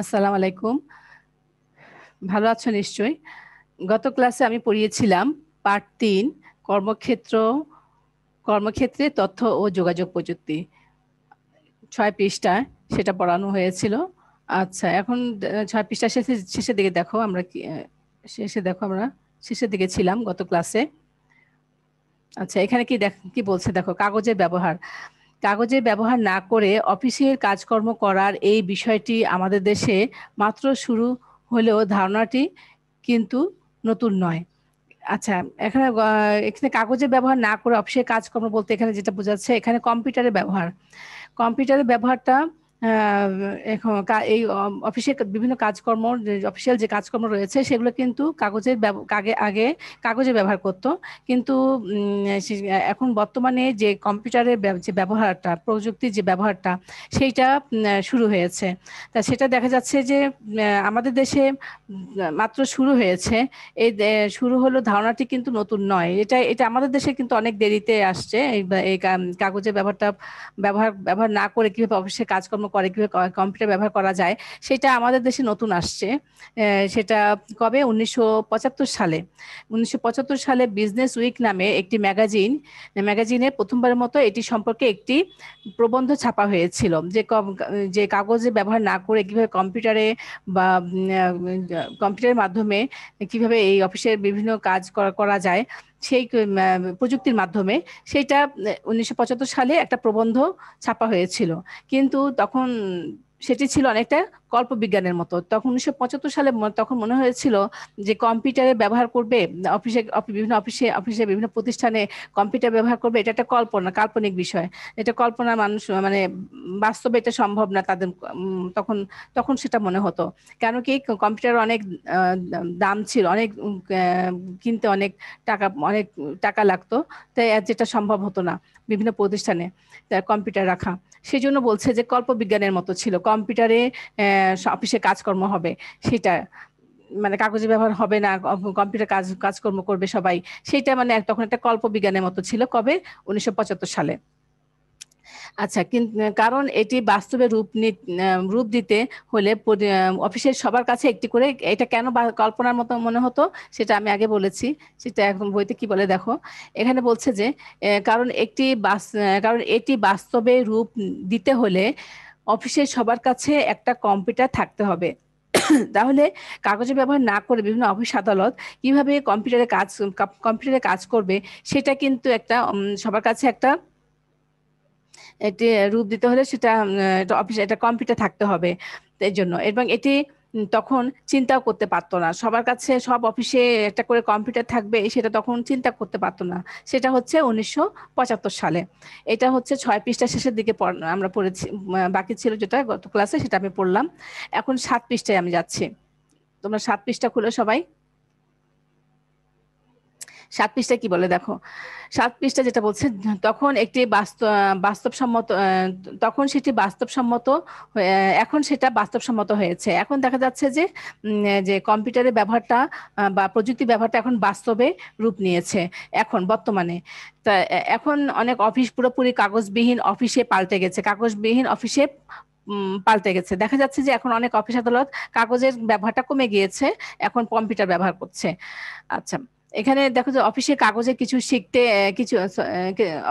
আসসালাম আলাইকুম ভালো আছো নিশ্চয়ই গত ক্লাসে আমি পড়িয়েছিলাম পার্ট তিন কর্মক্ষেত্র কর্মক্ষেত্রে তথ্য ও যোগাযোগ প্রযুক্তি ছয় পৃষ্ঠা সেটা পড়ানো হয়েছিল আচ্ছা এখন ছয় পৃষ্ঠা শেষে শেষের দিকে দেখো আমরা শেষে দেখো আমরা শেষের দিকে ছিলাম গত ক্লাসে আচ্ছা এখানে কি দেখ কি বলছে দেখো কাগজের ব্যবহার কাগজের ব্যবহার না করে অফিসের কাজকর্ম করার এই বিষয়টি আমাদের দেশে মাত্র শুরু হলেও ধারণাটি কিন্তু নতুন নয় আচ্ছা এখানে এখানে কাগজের ব্যবহার না করে অফিসের কাজকর্ম বলতে এখানে যেটা বোঝাচ্ছে এখানে কম্পিউটারের ব্যবহার কম্পিউটারের ব্যবহারটা এখন এই অফিসে বিভিন্ন কাজকর্ম অফিসিয়াল যে কাজকর্ম রয়েছে সেগুলো কিন্তু কাগজের আগে আগে কাগজে ব্যবহার করত কিন্তু এখন বর্তমানে যে কম্পিউটারের যে ব্যবহারটা প্রযুক্তির যে ব্যবহারটা সেইটা শুরু হয়েছে তা সেটা দেখা যাচ্ছে যে আমাদের দেশে মাত্র শুরু হয়েছে এই শুরু হলো ধারণাটি কিন্তু নতুন নয় এটা এটা আমাদের দেশে কিন্তু অনেক দেরিতে আসছে এই কাগজের ব্যবহারটা ব্যবহার ব্যবহার না করে কীভাবে অফিসে কাজকর্ম করে কীভাবে কম্পিউটার ব্যবহার করা যায় সেটা আমাদের দেশে নতুন আসছে সেটা কবে উনিশশো সালে উনিশশো সালে বিজনেস উইক নামে একটি ম্যাগাজিন ম্যাগাজিনে প্রথমবারের মতো এটি সম্পর্কে একটি প্রবন্ধ ছাপা হয়েছিল যে যে কাগজে ব্যবহার না করে কীভাবে কম্পিউটারে বা কম্পিউটারের মাধ্যমে কিভাবে এই অফিসের বিভিন্ন কাজ করা যায় সেই প্রযুক্তির মাধ্যমে সেটা উনিশশো সালে একটা প্রবন্ধ ছাপা হয়েছিল কিন্তু তখন সেটি ছিল অনেকটা কল্পবিজ্ঞানের মতো তখন উনিশশো পঁচাত্তর সালে তখন মনে হয়েছিল যে কম্পিউটারে ব্যবহার করবে অফিসে বিভিন্ন অফিসে অফিসে বিভিন্ন প্রতিষ্ঠানে কম্পিউটার ব্যবহার করবে এটা একটা কল্পনা কাল্পনিক বিষয় এটা কল্পনা মানুষ মানে বাস্তবে এটা সম্ভব না তাদের তখন তখন সেটা মনে হতো কেন কি কম্পিউটার অনেক দাম ছিল অনেক কিনতে অনেক টাকা অনেক টাকা লাগতো তাই যেটা সম্ভব হতো না বিভিন্ন প্রতিষ্ঠানে কম্পিউটার রাখা সেই জন্য বলছে যে কল্পবিজ্ঞানের মতো ছিল কম্পিউটারে অফিসে কাজকর্ম হবে সেটা মানে কাগজে ব্যবহার হবে না কম্পিউটার কাজ কাজকর্ম করবে সবাই সেটা মানে তখন একটা কল্পবিজ্ঞানের মতো ছিল কবে উনিশশো সালে আচ্ছা কারণ এটি বাস্তবে রূপ রূপ দিতে হলে অফিসের সবার কাছে একটি করে এটা কেন কল্পনার মতো মনে হতো সেটা আমি আগে বলেছি সেটা এখন বইতে কি বলে দেখো এখানে বলছে যে কারণ একটি বাস কারণ এটি বাস্তবে রূপ দিতে হলে অফিসে সবার কাছে একটা কম্পিউটার থাকতে হবে তাহলে কাগজে ব্যবহার না করে বিভিন্ন অফিস আদালত কিভাবে কম্পিউটারে কাজ কম্পিউটারে কাজ করবে সেটা কিন্তু একটা সবার কাছে একটা এটি রূপ দিতে হলে সেটা অফিস এটা কম্পিউটার থাকতে হবে এর জন্য এবং এটি তখন চিন্তাও করতে পারতো না সবার কাছে সব অফিসে একটা করে কম্পিউটার থাকবে সেটা তখন চিন্তা করতে পারতো না সেটা হচ্ছে উনিশশো সালে এটা হচ্ছে ছয় পৃষ্ঠা শেষের দিকে আমরা পড়েছি বাকি ছিল যেটা গত ক্লাসে সেটা আমি পড়লাম এখন সাত পৃষ্ঠায় আমি যাচ্ছি তোমরা সাত পৃষ্ঠা খুলে সবাই সাত পৃষ্ঠা কি বলে দেখো সাত পৃষ্ঠা যেটা বলছে তখন একটি বাস্তব বাস্তবসম্মত তখন সেটি বাস্তবসম্মত এখন সেটা বাস্তবসম্মত হয়েছে এখন দেখা যাচ্ছে যে যে কম্পিউটারের ব্যবহারটা বা প্রযুক্তি ব্যবহারটা এখন বাস্তবে রূপ নিয়েছে এখন বর্তমানে তা এখন অনেক অফিস পুরোপুরি কাগজবিহীন অফিসে পাল্টে গেছে কাগজবিহীন অফিসে পাল্টে গেছে দেখা যাচ্ছে যে এখন অনেক অফিস আদালত কাগজের ব্যবহারটা কমে গিয়েছে এখন কম্পিউটার ব্যবহার করছে আচ্ছা এখানে দেখো যে অফিসের কাগজে কিছু শিখতে কিছু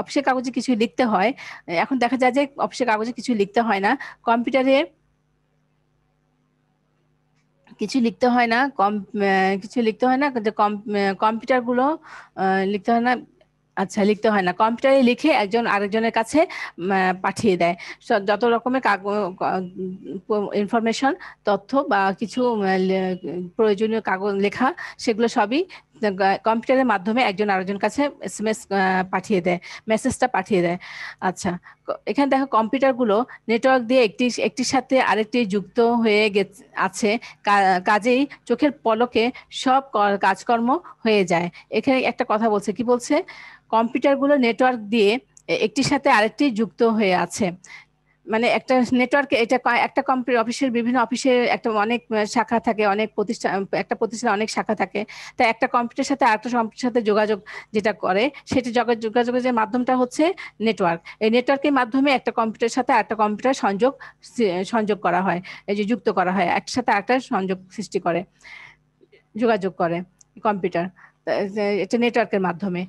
অফিসের কাগজে কিছু লিখতে হয় এখন দেখা যায় যে অফিসের কাগজে কিছু লিখতে হয় না কম্পিউটারে কিছু লিখতে হয় না কম কিছু লিখতে হয় না কম্পিউটারগুলো লিখতে হয় না আচ্ছা লিখতে হয় না কম্পিউটারে লিখে একজন আরেকজনের কাছে পাঠিয়ে দেয় যত রকমের ইনফরমেশন তথ্য বা কিছু প্রয়োজনীয় কাগজ লেখা সেগুলো সবই কম্পিউটারের মাধ্যমে একজন আরেকজন কাছে এসএমএস পাঠিয়ে দেয় মেসেজটা পাঠিয়ে দেয় আচ্ছা এখানে দেখো কম্পিউটারগুলো নেটওয়ার্ক দিয়ে একটি একটির সাথে আরেকটি যুক্ত হয়ে গেছে আছে কাজেই চোখের পলকে সব কাজকর্ম হয়ে যায় এখানে একটা কথা বলছে কি বলছে কম্পিউটারগুলো নেটওয়ার্ক দিয়ে একটির সাথে আরেকটি যুক্ত হয়ে আছে মানে একটা নেটওয়ার্কে এটা একটা কোম্পানির অফিসের বিভিন্ন অফিসে একটা অনেক শাখা থাকে অনেক প্রতিষ্ঠান একটা প্রতিষ্ঠানে অনেক শাখা থাকে তা একটা কম্পিউটার সাথে আরেকটা কম্পিউটার সাথে যোগাযোগ যেটা করে সেটা যোগাযোগের যে মাধ্যমটা হচ্ছে নেটওয়ার্ক এই নেটওয়ার্কের মাধ্যমে একটা কম্পিউটার সাথে আরেকটা কম্পিউটার সংযোগ সংযোগ করা হয় এই যে যুক্ত করা হয় একটার সাথে আরেকটা সংযোগ সৃষ্টি করে যোগাযোগ করে কম্পিউটার এটা নেটওয়ার্কের মাধ্যমে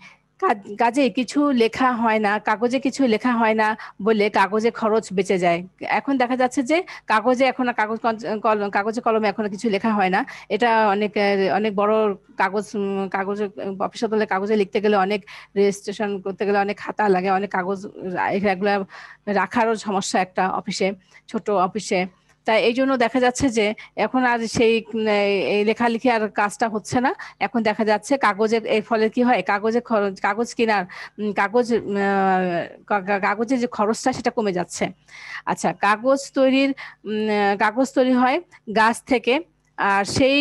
কাজে কিছু লেখা হয় না কাগজে কিছু লেখা হয় না বলে কাগজে খরচ বেঁচে যায় এখন দেখা যাচ্ছে যে কাগজে এখন কাগজ কাগজে কলমে এখন কিছু লেখা হয় না এটা অনেক অনেক বড় কাগজ কাগজে অফিস আদালতে কাগজে লিখতে গেলে অনেক রেজিস্ট্রেশন করতে গেলে অনেক খাতা লাগে অনেক কাগজ এগুলো রাখারও সমস্যা একটা অফিসে ছোট অফিসে তাই এই জন্য দেখা যাচ্ছে যে এখন আর সেই লেখালেখি আর কাজটা হচ্ছে না এখন দেখা যাচ্ছে কাগজের এর ফলে কি হয় কাগজে খরচ কাগজ কেনার কাগজ কাগজের যে খরচটা সেটা কমে যাচ্ছে আচ্ছা কাগজ তৈরির কাগজ তৈরি হয় গাছ থেকে আর সেই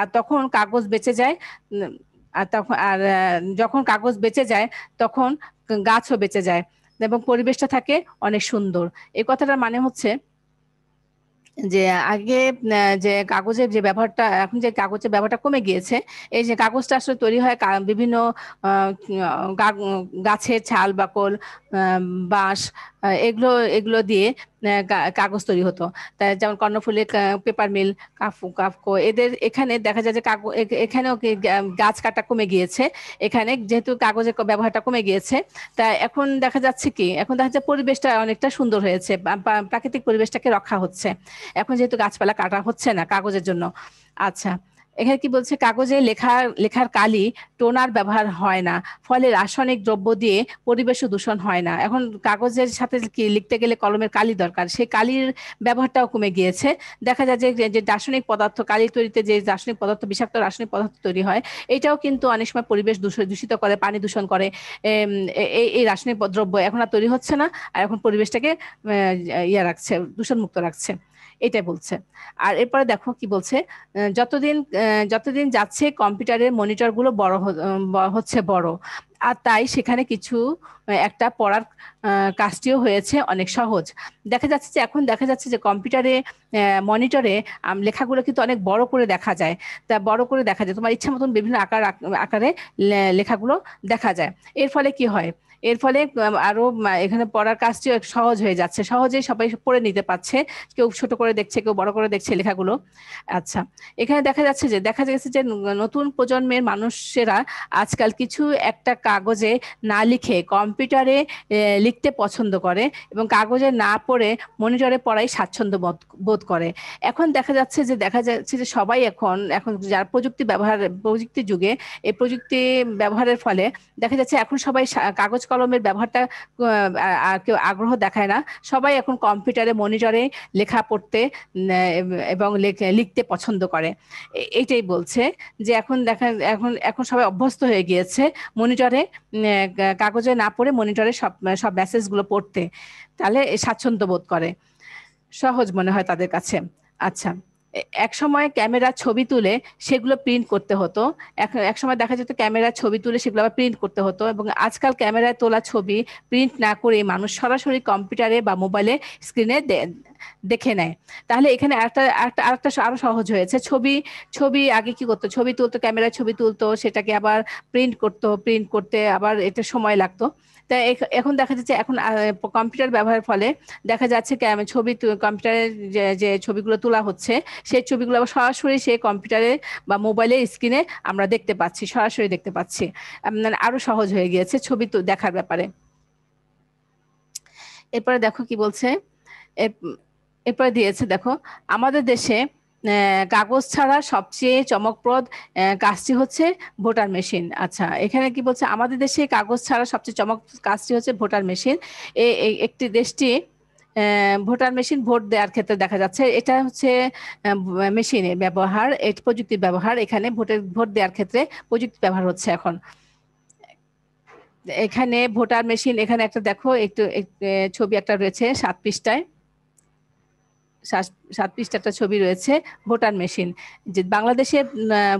আর তখন কাগজ বেঁচে যায় আর তখন আর যখন কাগজ বেঁচে যায় তখন গাছও বেঁচে যায় এবং পরিবেশটা থাকে অনেক সুন্দর এই কথাটার মানে হচ্ছে যে আগে যে কাগজের যে ব্যবহারটা এখন যে কাগজের ব্যবহারটা কমে গিয়েছে এই যে কাগজটা আসলে তৈরি হয় বিভিন্ন গাছের ছাল বাকল বাঁশ এগুলো এগুলো দিয়ে কাগজ তৈরি হতো তাই যেমন কর্ণফুলের পেপার মিল কাফু কাফকো এদের এখানে দেখা যায় যে কাগজ এখানেও গাছ কাটা কমে গিয়েছে এখানে যেহেতু কাগজের ব্যবহারটা কমে গিয়েছে তা এখন দেখা যাচ্ছে কি এখন দেখা যাচ্ছে পরিবেশটা অনেকটা সুন্দর হয়েছে প্রাকৃতিক পরিবেশটাকে রক্ষা হচ্ছে এখন যেহেতু গাছপালা কাটা হচ্ছে না কাগজের জন্য আচ্ছা এখানে কি বলছে কাগজে লেখা লেখার কালি টোনার ব্যবহার হয় না ফলে রাসায়নিক দ্রব্য দিয়ে পরিবেশও দূষণ হয় না এখন কাগজের সাথে লিখতে গেলে কলমের কালি দরকার সেই কালির ব্যবহারটাও কমে গিয়েছে দেখা যায় যে যে রাসায়নিক পদার্থ কালি তৈরিতে যে রাসায়নিক পদার্থ বিষাক্ত রাসায়নিক পদার্থ তৈরি হয় এটাও কিন্তু অনেক সময় পরিবেশ দূষিত করে পানি দূষণ করে এই এই রাসায়নিক দ্রব্য এখন আর তৈরি হচ্ছে না আর এখন পরিবেশটাকে ইয়ে রাখছে দূষণমুক্ত রাখছে এটাই বলছে আর এরপরে দেখো কি বলছে যতদিন যতদিন যাচ্ছে কম্পিউটারের মনিটরগুলো বড় হচ্ছে বড় আর তাই সেখানে কিছু একটা পড়ার কাজটিও হয়েছে অনেক সহজ দেখা যাচ্ছে যে এখন দেখা যাচ্ছে যে কম্পিউটারে মনিটরে লেখাগুলো কিন্তু অনেক বড় করে দেখা যায় তা বড় করে দেখা যায় তোমার ইচ্ছা মতন বিভিন্ন আকার আকারে লেখাগুলো দেখা যায় এর ফলে কি হয় এর ফলে আরো এখানে পড়ার কাজটি সহজ হয়ে যাচ্ছে সহজেই সবাই পড়ে নিতে পারছে কেউ ছোট করে দেখছে কেউ বড় করে দেখছে লেখাগুলো আচ্ছা এখানে দেখা যাচ্ছে যে দেখা গেছে যে নতুন প্রজন্মের মানুষেরা আজকাল কিছু একটা কাগজে না লিখে কম্পিউটারে লিখতে পছন্দ করে এবং কাগজে না পড়ে মনিটরে পড়াই স্বাচ্ছন্দ্য বোধ করে এখন দেখা যাচ্ছে যে দেখা যাচ্ছে যে সবাই এখন এখন যার প্রযুক্তি ব্যবহার প্রযুক্তি যুগে এই প্রযুক্তি ব্যবহারের ফলে দেখা যাচ্ছে এখন সবাই কাগজ কলমের ব্যবহারটা আর কেউ আগ্রহ দেখায় না সবাই এখন কম্পিউটারে মনিটরে লেখা পড়তে এবং লিখতে পছন্দ করে এইটাই বলছে যে এখন দেখা এখন এখন সবাই অভ্যস্ত হয়ে গিয়েছে মনিটরে কাগজে না পড়ে মনিটরে সব সব মেসেজগুলো পড়তে তাহলে স্বাচ্ছন্দ্য বোধ করে সহজ মনে হয় তাদের কাছে আচ্ছা এক সময় ক্যামেরা ছবি তুলে সেগুলো প্রিন্ট করতে হতো এক সময় দেখা যেত ক্যামেরা ছবি তুলে সেগুলো আবার প্রিন্ট করতে হতো এবং আজকাল ক্যামেরায় তোলা ছবি প্রিন্ট না করে মানুষ সরাসরি কম্পিউটারে বা মোবাইলে স্ক্রিনে দেখে নেয় তাহলে এখানে একটা একটা আরেকটা আরো সহজ হয়েছে ছবি ছবি আগে কি করতো ছবি তুলতো ক্যামেরায় ছবি তুলতো সেটাকে আবার প্রিন্ট করতো প্রিন্ট করতে আবার এটা সময় লাগতো তা এখন দেখা যাচ্ছে এখন কম্পিউটার ব্যবহারের ফলে দেখা যাচ্ছে ছবি কম্পিউটারে যে ছবিগুলো তোলা হচ্ছে সেই ছবিগুলো আবার সরাসরি সেই কম্পিউটারে বা মোবাইলের স্ক্রিনে আমরা দেখতে পাচ্ছি সরাসরি দেখতে পাচ্ছি মানে আরো সহজ হয়ে গিয়েছে ছবি তো দেখার ব্যাপারে এরপরে দেখো কি বলছে এরপরে দিয়েছে দেখো আমাদের দেশে কাগজ ছাড়া সবচেয়ে চমকপ্রদ কাজটি হচ্ছে ভোটার মেশিন আচ্ছা এখানে কি বলছে আমাদের দেশে কাগজ ছাড়া সবচেয়ে চমক কাজটি হচ্ছে ভোটার মেশিন একটি দেশটি ভোটার মেশিন ভোট দেওয়ার ক্ষেত্রে দেখা যাচ্ছে এটা হচ্ছে মেশিনে ব্যবহার প্রযুক্তির ব্যবহার এখানে ভোটের ভোট দেওয়ার ক্ষেত্রে প্রযুক্তি ব্যবহার হচ্ছে এখন এখানে ভোটার মেশিন এখানে একটা দেখো একটু ছবি একটা রয়েছে সাত পৃষ্ঠায় সাত পৃষ্ঠা একটা ছবি রয়েছে ভোটার মেশিন যে বাংলাদেশে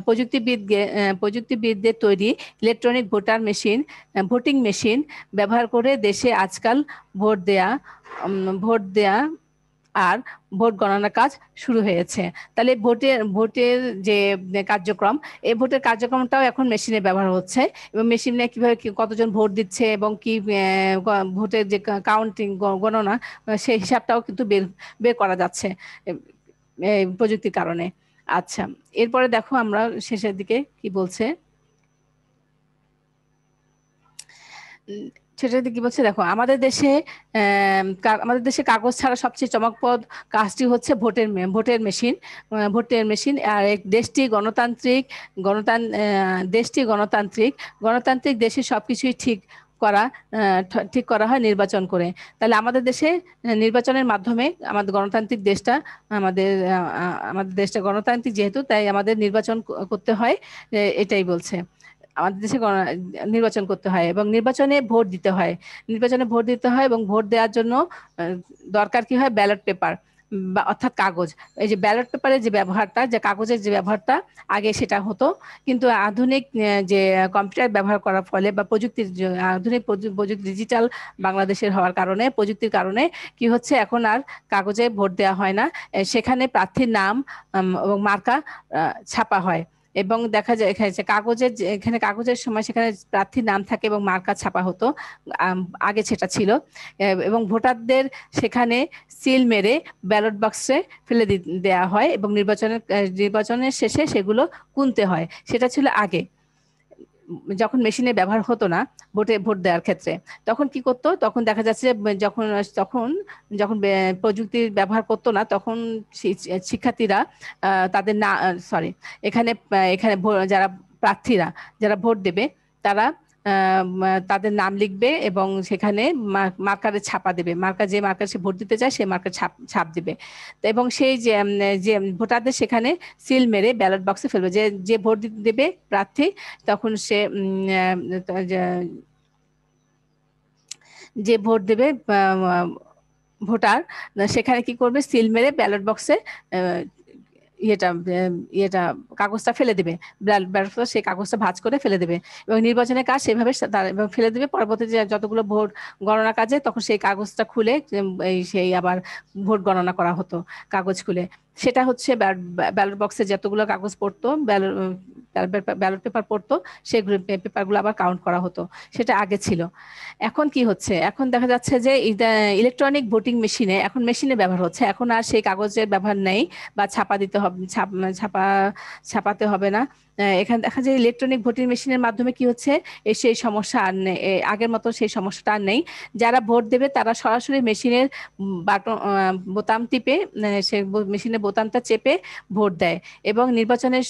প্রযুক্তিবিদ প্রযুক্তিবিদদের তৈরি electronic voter machine voting machine ব্যবহার করে দেশে আজকাল ভোট দেয়া ভোট দেয়া আর ভোট গণনার কাজ শুরু হয়েছে তাহলে ভোটের ভোটের যে কার্যক্রম এই ভোটের কার্যক্রমটাও এখন মেশিনে ব্যবহার হচ্ছে এবং মেশিনে কিভাবে কতজন ভোট দিচ্ছে এবং কি ভোটের যে কাউন্টিং গণনা সেই হিসাবটাও কিন্তু বের বের করা যাচ্ছে প্রযুক্তির কারণে আচ্ছা এরপরে দেখো আমরা শেষের দিকে কি বলছে সেটা কি বলছে দেখো আমাদের দেশে আমাদের দেশে কাগজ ছাড়া সবচেয়ে চমকপ্রদ কাজটি হচ্ছে ভোটের ভোটের মেশিন ভোটের মেশিন আর দেশটি গণতান্ত্রিক গণতান দেশটি গণতান্ত্রিক গণতান্ত্রিক দেশে সবকিছুই ঠিক করা ঠিক করা হয় নির্বাচন করে তাহলে আমাদের দেশে নির্বাচনের মাধ্যমে আমাদের গণতান্ত্রিক দেশটা আমাদের আমাদের দেশটা গণতান্ত্রিক যেহেতু তাই আমাদের নির্বাচন করতে হয় এটাই বলছে আমাদের দেশে নির্বাচন করতে হয় এবং নির্বাচনে ভোট দিতে হয় নির্বাচনে ভোট দিতে হয় এবং ভোট দেওয়ার জন্য দরকার কি হয় ব্যালট পেপার অর্থাৎ কাগজ এই যে ব্যালট পেপারের যে ব্যবহারটা যে কাগজের যে ব্যবহারটা আগে সেটা হতো কিন্তু আধুনিক যে কম্পিউটার ব্যবহার করার ফলে বা প্রযুক্তির আধুনিক প্রযুক্তি ডিজিটাল বাংলাদেশের হওয়ার কারণে প্রযুক্তির কারণে কি হচ্ছে এখন আর কাগজে ভোট দেওয়া হয় না সেখানে প্রার্থীর নাম এবং মার্কা ছাপা হয় এবং দেখা যায় এখানে কাগজের এখানে কাগজের সময় সেখানে প্রার্থীর নাম থাকে এবং মার্কা ছাপা হতো আগে সেটা ছিল এবং ভোটারদের সেখানে সিল মেরে ব্যালট বক্সে ফেলে দেওয়া হয় এবং নির্বাচনের নির্বাচনের শেষে সেগুলো কুনতে হয় সেটা ছিল আগে যখন মেশিনে ব্যবহার হতো না ভোটে ভোট দেওয়ার ক্ষেত্রে তখন কি করতো তখন দেখা যাচ্ছে যখন তখন যখন প্রযুক্তির ব্যবহার করতো না তখন শিক্ষার্থীরা তাদের না সরি এখানে এখানে যারা প্রার্থীরা যারা ভোট দেবে তারা তাদের নাম লিখবে এবং সেখানে মার্কারে ছাপা দেবে মার্কার যে মার্কার সে ভোট দিতে চায় সে মার্কার ছাপ ছাপ দেবে এবং সেই যে যে ভোটারদের সেখানে সিল মেরে ব্যালট বক্সে ফেলবে যে যে ভোট দিতে দেবে প্রার্থী তখন সে যে ভোট দেবে ভোটার সেখানে কি করবে সিল মেরে ব্যালট বক্সে ইয়েটা ইয়েটা কাগজটা ফেলে দেবে ব্যালট সেই কাগজটা ভাজ করে ফেলে দেবে এবং নির্বাচনের কাজ সেভাবে ফেলে দেবে পরবর্তীতে যতগুলো ভোট গণনা কাজে তখন সেই কাগজটা খুলে সেই আবার ভোট গণনা করা হতো কাগজ খুলে সেটা হচ্ছে ব্যালট বক্সে যতগুলো কাগজ পড়তো ব্যালট পেপার পড়তো সেই পেপারগুলো আবার কাউন্ট করা হতো সেটা আগে ছিল এখন কি হচ্ছে এখন দেখা যাচ্ছে যে ইলেকট্রনিক ভোটিং মেশিনে এখন মেশিনে ব্যবহার হচ্ছে এখন আর সেই কাগজের ব্যবহার নেই বা ছাপা দিতে হবে ছাপা ছাপাতে হবে না এখানে দেখা যায় ইলেকট্রনিক ভোটিং মেশিনের মাধ্যমে কি হচ্ছে সেই সমস্যা আর নেই আগের মতো সেই সমস্যাটা আর নেই যারা ভোট দেবে তারা সরাসরি মেশিনের বাটন বোতাম টিপে মানে সে মেশিনের বোতামটা চেপে ভোট দেয় এবং নির্বাচনের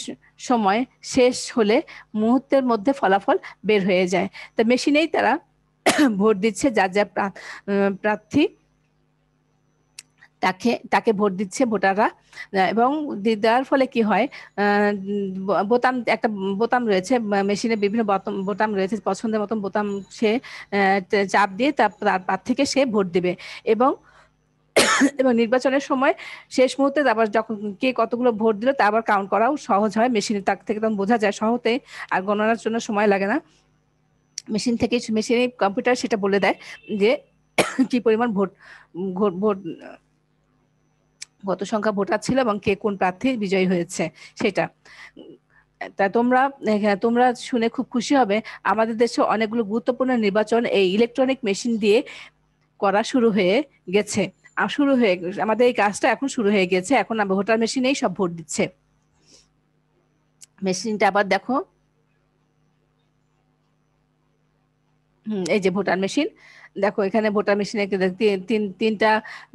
সময় শেষ হলে মুহূর্তের মধ্যে ফলাফল বের হয়ে যায় তা মেশিনেই তারা ভোট দিচ্ছে যার যা প্রার্থী তাকে তাকে ভোট দিচ্ছে ভোটাররা এবং দেওয়ার ফলে কি হয় বোতাম একটা বোতাম রয়েছে মেশিনে বিভিন্ন বোতাম রয়েছে পছন্দের মতন বোতাম সে চাপ দিয়ে তার তার থেকে সে ভোট দেবে এবং এবং নির্বাচনের সময় শেষ মুহূর্তে আবার যখন কে কতগুলো ভোট দিল তা আবার কাউন্ট করাও সহজ হয় মেশিনে তার থেকে তখন বোঝা যায় সহতে আর গণনার জন্য সময় লাগে না মেশিন থেকে মেশিনে কম্পিউটার সেটা বলে দেয় যে কি পরিমাণ ভোট ভোট গত সংখ্যা ভোটার ছিল এবং কে কোন প্রার্থী বিজয়ী হয়েছে সেটা তা তোমরা হ্যাঁ, তোমরা শুনে খুব খুশি হবে আমাদের দেশে অনেকগুলো গুরুত্বপূর্ণ নির্বাচন এই ইলেকট্রনিক মেশিন দিয়ে করা শুরু হয়ে গেছে শুরু হয়ে আমাদের এই কাজটা এখন শুরু হয়ে গেছে এখন ভোটার মেশিনেই সব ভোট দিচ্ছে মেশিনটা আবার দেখো এই যে ভোটার মেশিন দেখো এখানে ভোটার মেশিনে তিন তিনটা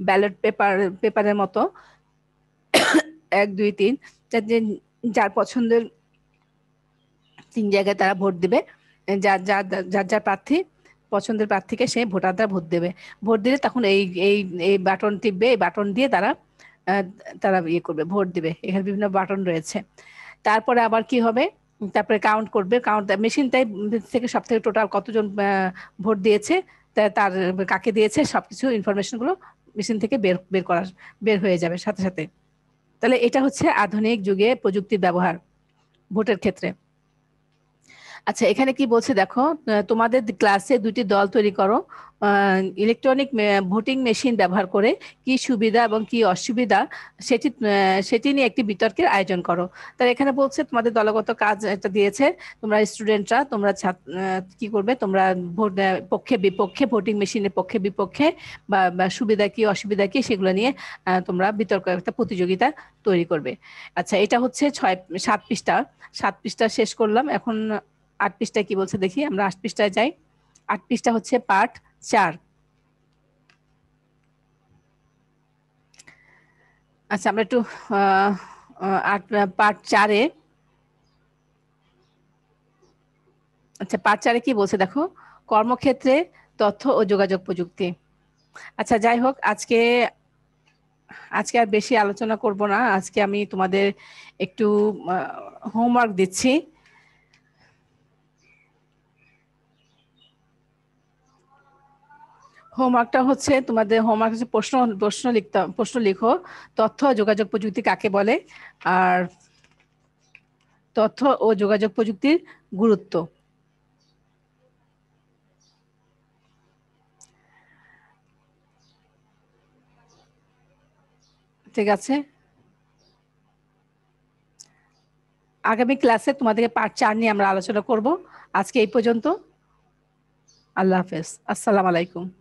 ব্যালট পেপার পেপারের মতো এক দুই তিন যে যার পছন্দের তিন জায়গায় তারা ভোট দেবে যার যার যার যার প্রার্থী পছন্দের প্রার্থীকে সেই ভোটাররা ভোট দেবে ভোট দিলে তখন এই এই এই বাটন টিপবে এই বাটন দিয়ে তারা তারা ইয়ে করবে ভোট দেবে এখানে বিভিন্ন বাটন রয়েছে তারপরে আবার কি হবে তারপরে কাউন্ট করবে কাউন্ট মেশিনটাই থেকে সব থেকে টোটাল কতজন ভোট দিয়েছে তার কাকে দিয়েছে সবকিছু ইনফরমেশনগুলো মেশিন থেকে বের বের করা বের হয়ে যাবে সাথে সাথে তাহলে এটা হচ্ছে আধুনিক যুগে প্রযুক্তির ব্যবহার ভোটের ক্ষেত্রে আচ্ছা এখানে কি বলছে দেখো তোমাদের ক্লাসে দুটি দল তৈরি করো ইলেকট্রনিক ভোটিং মেশিন ব্যবহার করে কি সুবিধা এবং কি অসুবিধা সেটি সেটি নিয়ে একটি বিতর্কের আয়োজন করো তার এখানে বলছে তোমাদের দলগত কাজ এটা দিয়েছে তোমরা স্টুডেন্টরা তোমরা কি করবে তোমরা ভোট পক্ষে বিপক্ষে ভোটিং মেশিনের পক্ষে বিপক্ষে বা সুবিধা কি অসুবিধা কি সেগুলো নিয়ে তোমরা বিতর্ক একটা প্রতিযোগিতা তৈরি করবে আচ্ছা এটা হচ্ছে ছয় সাত পৃষ্ঠা সাত পৃষ্ঠা শেষ করলাম এখন আট পৃষ্ঠায় কি বলছে দেখি আমরা আট পৃষ্ঠায় যাই আট পৃষ্ঠা হচ্ছে পার্ট চার আচ্ছা আমরা একটু আট পার্ট চারে আচ্ছা পার্ট চারে কি বলছে দেখো কর্মক্ষেত্রে তথ্য ও যোগাযোগ প্রযুক্তি আচ্ছা যাই হোক আজকে আজকে আর বেশি আলোচনা করব না আজকে আমি তোমাদের একটু হোমওয়ার্ক দিচ্ছি হোমওয়ার্কটা হচ্ছে তোমাদের হোমওয়ার্ক হচ্ছে প্রশ্ন প্রশ্ন লিখতে প্রশ্ন লিখো তথ্য যোগাযোগ প্রযুক্তি কাকে বলে আর তথ্য ও যোগাযোগ প্রযুক্তির গুরুত্ব ঠিক আছে আগামী ক্লাসে তোমাদেরকে পার্ট চার নিয়ে আমরা আলোচনা করব আজকে এই পর্যন্ত আল্লাহ হাফেজ আসসালাম আলাইকুম